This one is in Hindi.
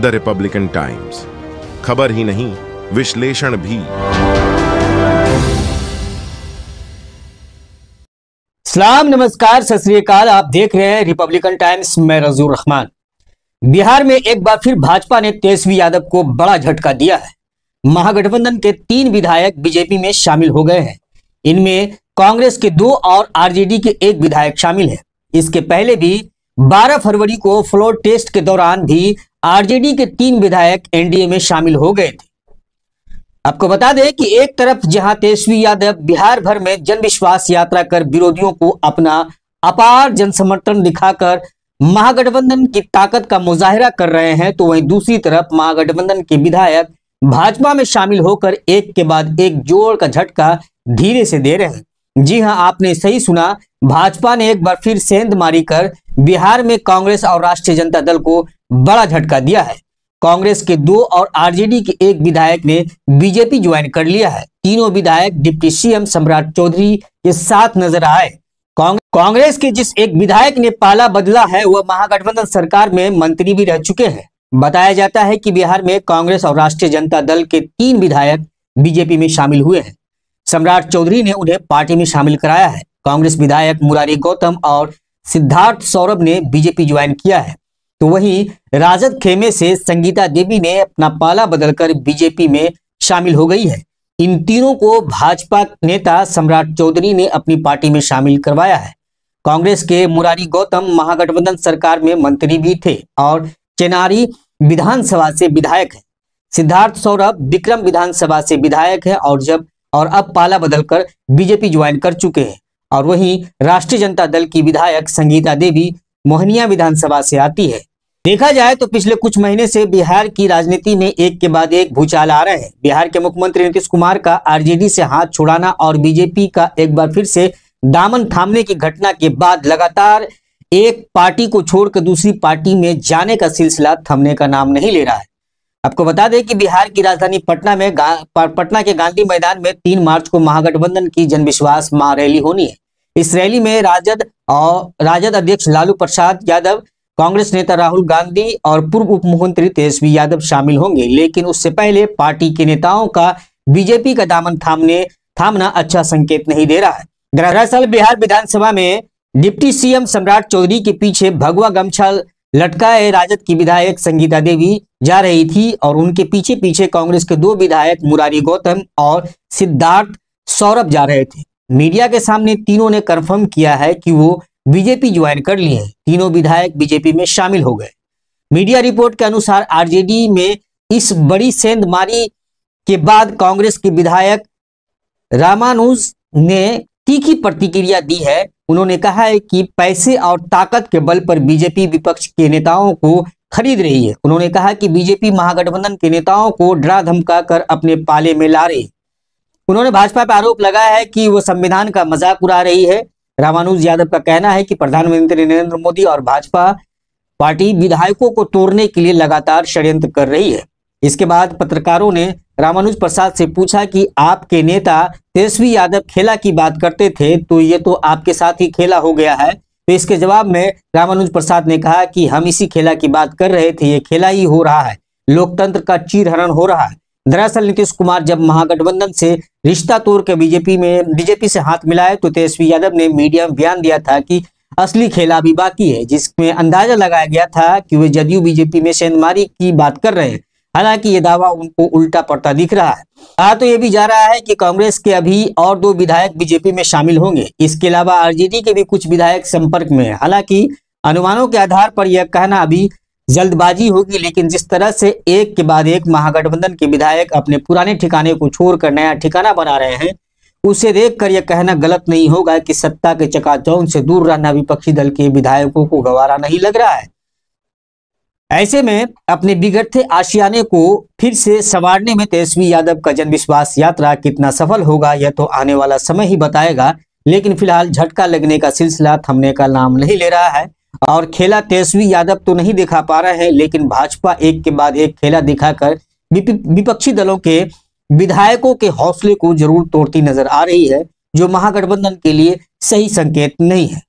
द रिपब्लिकन टाइम्स खबर ही नहीं विश्लेषण भी सलाम नमस्कार सत आप देख रहे हैं रिपब्लिकन टाइम्स मैं रजूर रहमान बिहार में एक बार फिर भाजपा ने तेजस्वी यादव को बड़ा झटका दिया है महागठबंधन के तीन विधायक बीजेपी में शामिल हो गए हैं इनमें कांग्रेस के दो और आरजेडी के एक विधायक शामिल है इसके पहले भी 12 फरवरी को फ्लोर टेस्ट के दौरान भी आरजेडी के तीन विधायक एनडीए में शामिल हो गए थे आपको बता दें कि एक तरफ जहां तेजस्वी यादव बिहार भर में जनविश्वास यात्रा कर विरोधियों को अपना अपार जनसमर्थन दिखाकर महागठबंधन की ताकत का मुजाहरा कर रहे हैं तो वहीं दूसरी तरफ महागठबंधन के विधायक भाजपा में शामिल होकर एक के बाद एक जोड़ का झटका धीरे से दे रहे हैं जी हां आपने सही सुना भाजपा ने एक बार फिर सेंध मारी कर बिहार में कांग्रेस और राष्ट्रीय जनता दल को बड़ा झटका दिया है कांग्रेस के दो और आरजेडी के एक विधायक ने बीजेपी ज्वाइन कर लिया है तीनों विधायक डिप्टी सीएम सम्राट चौधरी के साथ नजर आए कांग्रेस के जिस एक विधायक ने पाला बदला है वह महागठबंधन सरकार में मंत्री भी रह चुके हैं बताया जाता है कि बिहार में कांग्रेस और राष्ट्रीय जनता दल के तीन विधायक बीजेपी में शामिल हुए हैं सम्राट चौधरी ने उन्हें पार्टी में शामिल कराया है कांग्रेस विधायक मुरारी गौतम और सिद्धार्थ सौरभ ने बीजेपी ज्वाइन किया है तो वही राजद खेमे से संगीता देवी ने अपना पाला बदलकर बीजेपी में शामिल हो गई है इन तीनों को भाजपा नेता सम्राट चौधरी ने अपनी पार्टी में शामिल करवाया है कांग्रेस के मुरारी गौतम महागठबंधन सरकार में मंत्री भी थे और चेनारी विधानसभा से विधायक है सिद्धार्थ सौरभ विक्रम विधानसभा से विधायक है और जब और अब पाला बदलकर बीजेपी ज्वाइन कर चुके हैं और वहीं राष्ट्रीय जनता दल की विधायक संगीता देवी मोहनिया विधानसभा से आती है देखा जाए तो पिछले कुछ महीने से बिहार की राजनीति में एक के बाद एक भूचाल आ रहे हैं बिहार के मुख्यमंत्री नीतीश कुमार का आरजेडी से हाथ छुड़ाना और बीजेपी का एक बार फिर से दामन थामने की घटना के बाद लगातार एक पार्टी को छोड़कर दूसरी पार्टी में जाने का सिलसिला थमने का नाम नहीं ले रहा है आपको बता दें कि बिहार की राजधानी पटना में पटना के गांधी मैदान में तीन मार्च को महागठबंधन की जनविश्वास महारैली होनी है इस रैली में राजद और राजद अध्यक्ष लालू प्रसाद यादव कांग्रेस नेता राहुल गांधी और पूर्व उप मुख्यमंत्री तेजस्वी यादव शामिल होंगे लेकिन उससे पहले पार्टी के नेताओं का बीजेपी का दामन थामने थामना अच्छा संकेत नहीं दे रहा है दरअसल बिहार विधानसभा में डिप्टी सीएम सम्राट चौधरी के पीछे भगवा गमछा लटका है राजद की विधायक संगीता देवी जा रही थी और उनके पीछे पीछे कांग्रेस के दो विधायक मुरारी गौतम और सिद्धार्थ सौरभ जा रहे थे मीडिया के सामने तीनों ने कंफर्म किया है कि वो बीजेपी ज्वाइन कर लिए तीनों विधायक बीजेपी में शामिल हो गए मीडिया रिपोर्ट के अनुसार आरजेडी में इस बड़ी सेंधमारी के बाद कांग्रेस के विधायक रामानुज ने तीखी प्रतिक्रिया दी है उन्होंने कहा है कि पैसे और ताकत के बल पर बीजेपी विपक्ष के नेताओं को खरीद रही है उन्होंने कहा कि बीजेपी महागठबंधन के नेताओं को डरा धमका कर अपने पाले में ला रही उन्होंने भाजपा पर आरोप लगाया है कि वो संविधान का मजाक उड़ा रही है रामानुज यादव का कहना है कि प्रधानमंत्री नरेंद्र मोदी और भाजपा पार्टी विधायकों को तोड़ने के लिए लगातार षड्यंत्र कर रही है इसके बाद पत्रकारों ने रामानुज प्रसाद से पूछा कि आपके नेता तेजस्वी यादव खेला की बात करते थे तो ये तो आपके साथ ही खेला हो गया है तो इसके जवाब में रामानुज प्रसाद ने कहा कि हम इसी खेला की बात कर रहे थे ये खेला ही हो रहा है लोकतंत्र का चीरहरण हो रहा है दरअसल नीतीश कुमार जब महागठबंधन से रिश्ता तोड़ के बीजेपी में बीजेपी से हाथ मिलाए तो तेजस्वी यादव ने मीडिया में बयान दिया था कि असली खेला अभी बाकी है जिसमें अंदाजा लगाया गया था कि वे जदयू बीजेपी में सेंधमारी की बात कर रहे हैं हालांकि ये दावा उनको उल्टा पड़ता दिख रहा है कहा तो ये भी जा रहा है कि कांग्रेस के अभी और दो विधायक बीजेपी में शामिल होंगे इसके अलावा आरजेडी के भी कुछ विधायक संपर्क में है हालांकि अनुमानों के आधार पर यह कहना अभी जल्दबाजी होगी लेकिन जिस तरह से एक के बाद एक महागठबंधन के विधायक अपने पुराने ठिकाने को छोड़कर नया ठिकाना बना रहे हैं उसे देखकर यह कहना गलत नहीं होगा कि सत्ता के चकाचौंध से दूर रहना विपक्षी दल के विधायकों को गवारा नहीं लग रहा है ऐसे में अपने बिगड़ते आशियाने को फिर से संवारने में तेजस्वी यादव का जनविश्वास यात्रा कितना सफल होगा यह तो आने वाला समय ही बताएगा लेकिन फिलहाल झटका लगने का सिलसिला थमने का नाम नहीं ले रहा है और खेला तेजस्वी यादव तो नहीं दिखा पा रहे हैं लेकिन भाजपा एक के बाद एक खेला दिखाकर विपक्षी दलों के विधायकों के हौसले को जरूर तोड़ती नजर आ रही है जो महागठबंधन के लिए सही संकेत नहीं है